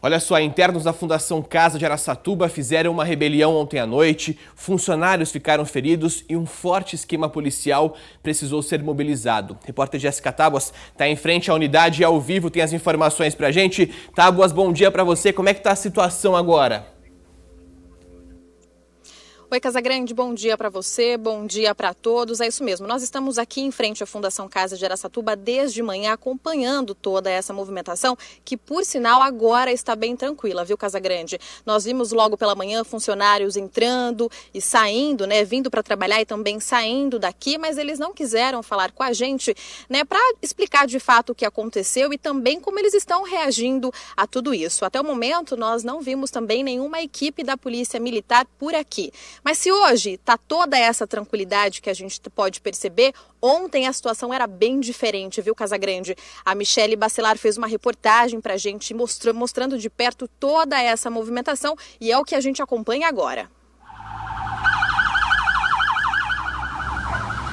Olha só, internos da Fundação Casa de Aracatuba fizeram uma rebelião ontem à noite, funcionários ficaram feridos e um forte esquema policial precisou ser mobilizado. Repórter Jéssica Tábuas está em frente à unidade e ao vivo tem as informações para a gente. Tábuas, bom dia para você. Como é que está a situação agora? Oi, Casagrande, bom dia para você, bom dia para todos. É isso mesmo, nós estamos aqui em frente à Fundação Casa de Aracatuba desde manhã, acompanhando toda essa movimentação, que por sinal agora está bem tranquila, viu, Casagrande? Nós vimos logo pela manhã funcionários entrando e saindo, né, vindo para trabalhar e também saindo daqui, mas eles não quiseram falar com a gente, né, para explicar de fato o que aconteceu e também como eles estão reagindo a tudo isso. Até o momento, nós não vimos também nenhuma equipe da Polícia Militar por aqui. Mas se hoje está toda essa tranquilidade que a gente pode perceber, ontem a situação era bem diferente, viu, Casagrande? A Michelle Bacelar fez uma reportagem para a gente mostrando de perto toda essa movimentação e é o que a gente acompanha agora.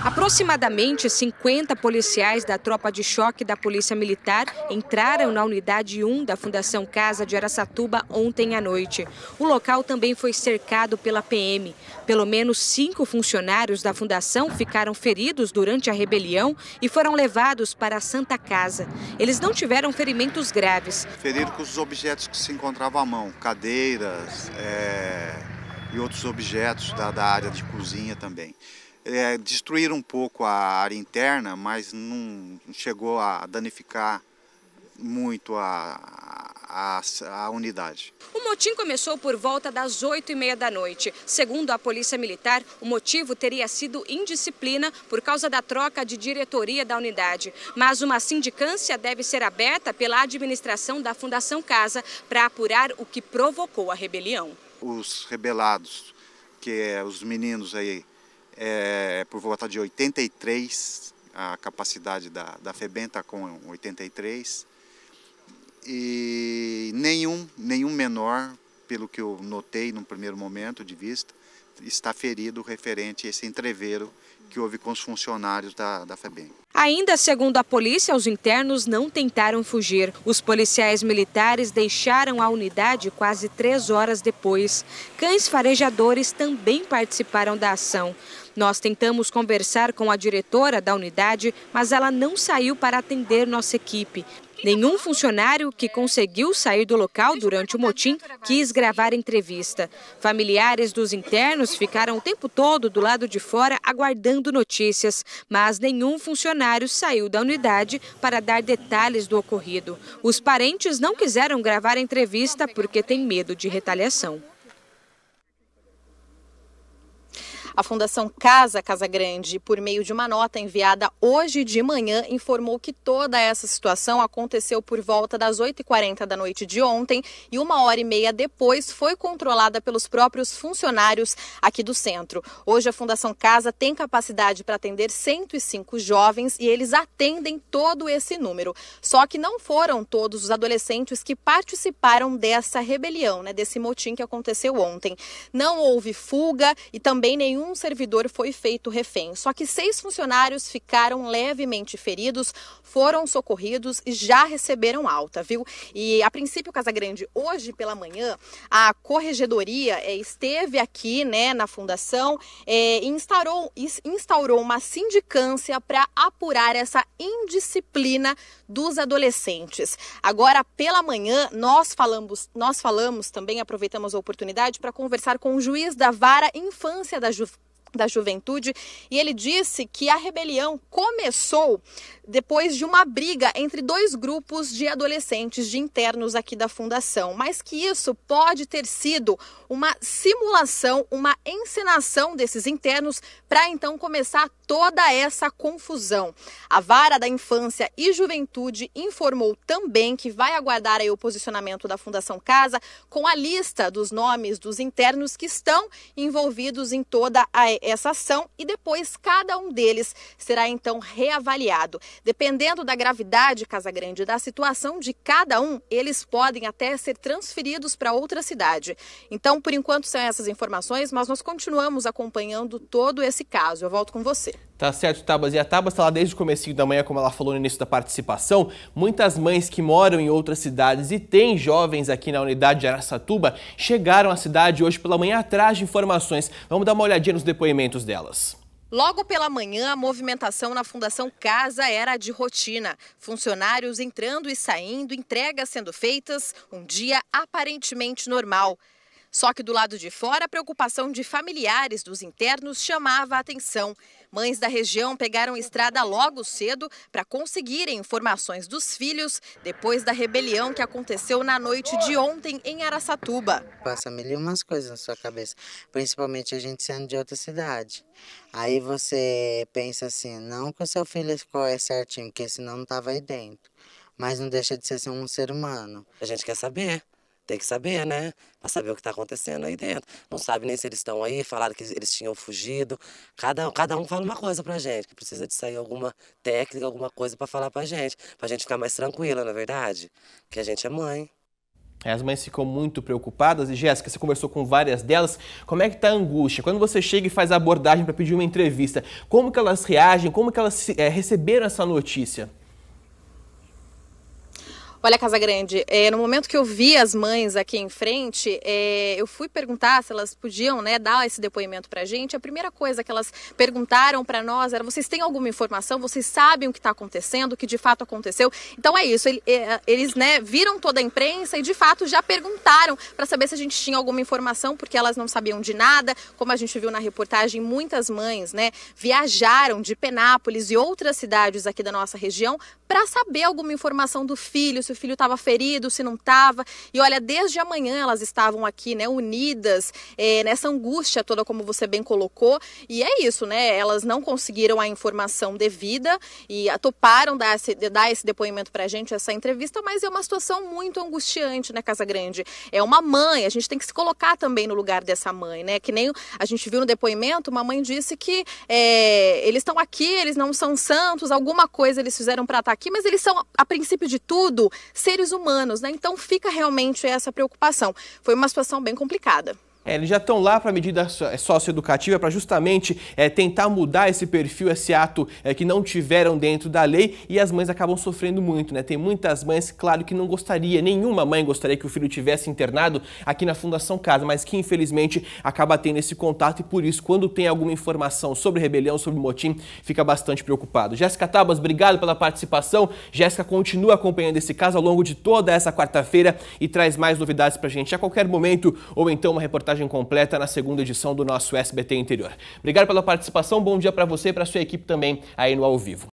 Aproximadamente 50 policiais da tropa de choque da Polícia Militar entraram na unidade 1 da Fundação Casa de Aracatuba ontem à noite. O local também foi cercado pela PM. Pelo menos cinco funcionários da fundação ficaram feridos durante a rebelião e foram levados para a Santa Casa. Eles não tiveram ferimentos graves. Feriram com os objetos que se encontravam à mão, cadeiras é, e outros objetos da, da área de cozinha também é, destruíram um pouco a área interna, mas não chegou a danificar muito a, a, a, unidade. O motim começou por volta das 8 e meia da noite. Segundo a Polícia Militar, o motivo teria sido indisciplina por causa da troca de diretoria da unidade. Mas uma sindicância deve ser aberta pela administração da Fundação Casa para apurar o que provocou a rebelião. Os rebelados, que é os meninos aí é, por volta de 83, a capacidade da, da FEBENTA está com 83, e nenhum, nenhum menor, pelo que eu notei num primeiro momento de vista, está ferido referente a esse entreveiro que houve com os funcionários da, da FEBEM. Ainda segundo a polícia, os internos não tentaram fugir. Os policiais militares deixaram a unidade quase três horas depois. Cães farejadores também participaram da ação. Nós tentamos conversar com a diretora da unidade, mas ela não saiu para atender nossa equipe. Nenhum funcionário que conseguiu sair do local durante o motim quis gravar entrevista. Familiares dos internos ficaram o tempo todo do lado de fora aguardando notícias, mas nenhum funcionário saiu da unidade para dar detalhes do ocorrido. Os parentes não quiseram gravar entrevista porque têm medo de retaliação. A Fundação Casa Casa Grande, por meio de uma nota enviada hoje de manhã, informou que toda essa situação aconteceu por volta das 8h40 da noite de ontem e uma hora e meia depois foi controlada pelos próprios funcionários aqui do centro. Hoje a Fundação Casa tem capacidade para atender 105 jovens e eles atendem todo esse número. Só que não foram todos os adolescentes que participaram dessa rebelião, né, desse motim que aconteceu ontem. Não houve fuga e também nenhum um servidor foi feito refém. Só que seis funcionários ficaram levemente feridos, foram socorridos e já receberam alta, viu? E a princípio, Casagrande, hoje pela manhã, a corregedoria é, esteve aqui né, na fundação é, e instaurou, instaurou uma sindicância para apurar essa indisciplina dos adolescentes. Agora, pela manhã, nós falamos, nós falamos também, aproveitamos a oportunidade para conversar com o juiz da vara infância da, justiça da juventude, e ele disse que a rebelião começou depois de uma briga entre dois grupos de adolescentes, de internos aqui da fundação, mas que isso pode ter sido uma simulação, uma encenação desses internos para então começar toda essa confusão. A vara da infância e juventude informou também que vai aguardar o posicionamento da Fundação Casa com a lista dos nomes dos internos que estão envolvidos em toda a essa ação e depois cada um deles será então reavaliado. Dependendo da gravidade, Casa Grande, da situação de cada um, eles podem até ser transferidos para outra cidade. Então, por enquanto são essas informações, mas nós continuamos acompanhando todo esse caso. Eu volto com você. Tá certo, Tabas. E a Tabas está lá desde o comecinho da manhã, como ela falou no início da participação. Muitas mães que moram em outras cidades e têm jovens aqui na unidade de Aracatuba chegaram à cidade hoje pela manhã atrás de informações. Vamos dar uma olhadinha nos depoimentos delas. Logo pela manhã, a movimentação na Fundação Casa era de rotina. Funcionários entrando e saindo, entregas sendo feitas, um dia aparentemente normal. Só que do lado de fora, a preocupação de familiares dos internos chamava a atenção. Mães da região pegaram estrada logo cedo para conseguirem informações dos filhos depois da rebelião que aconteceu na noite de ontem em Araçatuba. Passa mil umas coisas na sua cabeça, principalmente a gente sendo de outra cidade. Aí você pensa assim, não que o seu filho ficou é certinho, porque senão não estava aí dentro. Mas não deixa de ser um ser humano. A gente quer saber tem que saber, né? Para saber o que está acontecendo aí dentro. Não sabe nem se eles estão aí, falaram que eles tinham fugido. Cada, cada um fala uma coisa para gente. Que Precisa de sair alguma técnica, alguma coisa para falar para gente. Para gente ficar mais tranquila, na é verdade? Que a gente é mãe. É, as mães ficam muito preocupadas. E Jéssica, você conversou com várias delas. Como é que tá a angústia? Quando você chega e faz a abordagem para pedir uma entrevista, como que elas reagem? Como que elas é, receberam essa notícia? Olha, Casa Grande, é, no momento que eu vi as mães aqui em frente, é, eu fui perguntar se elas podiam né, dar esse depoimento para a gente. A primeira coisa que elas perguntaram para nós era: vocês têm alguma informação? Vocês sabem o que está acontecendo, o que de fato aconteceu? Então é isso, é, eles né, viram toda a imprensa e de fato já perguntaram para saber se a gente tinha alguma informação, porque elas não sabiam de nada. Como a gente viu na reportagem, muitas mães né, viajaram de Penápolis e outras cidades aqui da nossa região para saber alguma informação do filho, se o filho estava ferido, se não estava. E olha, desde amanhã elas estavam aqui, né, unidas é, nessa angústia toda, como você bem colocou. E é isso, né? Elas não conseguiram a informação devida e toparam dar esse, dar esse depoimento para a gente, essa entrevista, mas é uma situação muito angustiante, né, Casa Grande? É uma mãe, a gente tem que se colocar também no lugar dessa mãe, né? Que nem a gente viu no depoimento, uma mãe disse que é, eles estão aqui, eles não são santos, alguma coisa eles fizeram para estar tá aqui, mas eles são, a princípio de tudo, seres humanos, né? Então fica realmente essa preocupação. Foi uma situação bem complicada. É, eles já estão lá para a medida é, socioeducativa, para justamente é, tentar mudar esse perfil, esse ato é, que não tiveram dentro da lei e as mães acabam sofrendo muito, né? Tem muitas mães, claro, que não gostaria, nenhuma mãe gostaria que o filho tivesse internado aqui na Fundação Casa, mas que infelizmente acaba tendo esse contato e por isso, quando tem alguma informação sobre rebelião, sobre motim, fica bastante preocupado. Jéssica Tabas, obrigado pela participação. Jéssica continua acompanhando esse caso ao longo de toda essa quarta-feira e traz mais novidades para a gente a qualquer momento ou então uma reportagem reportagem completa na segunda edição do nosso SBT Interior. Obrigado pela participação, bom dia para você e para sua equipe também aí no ao vivo.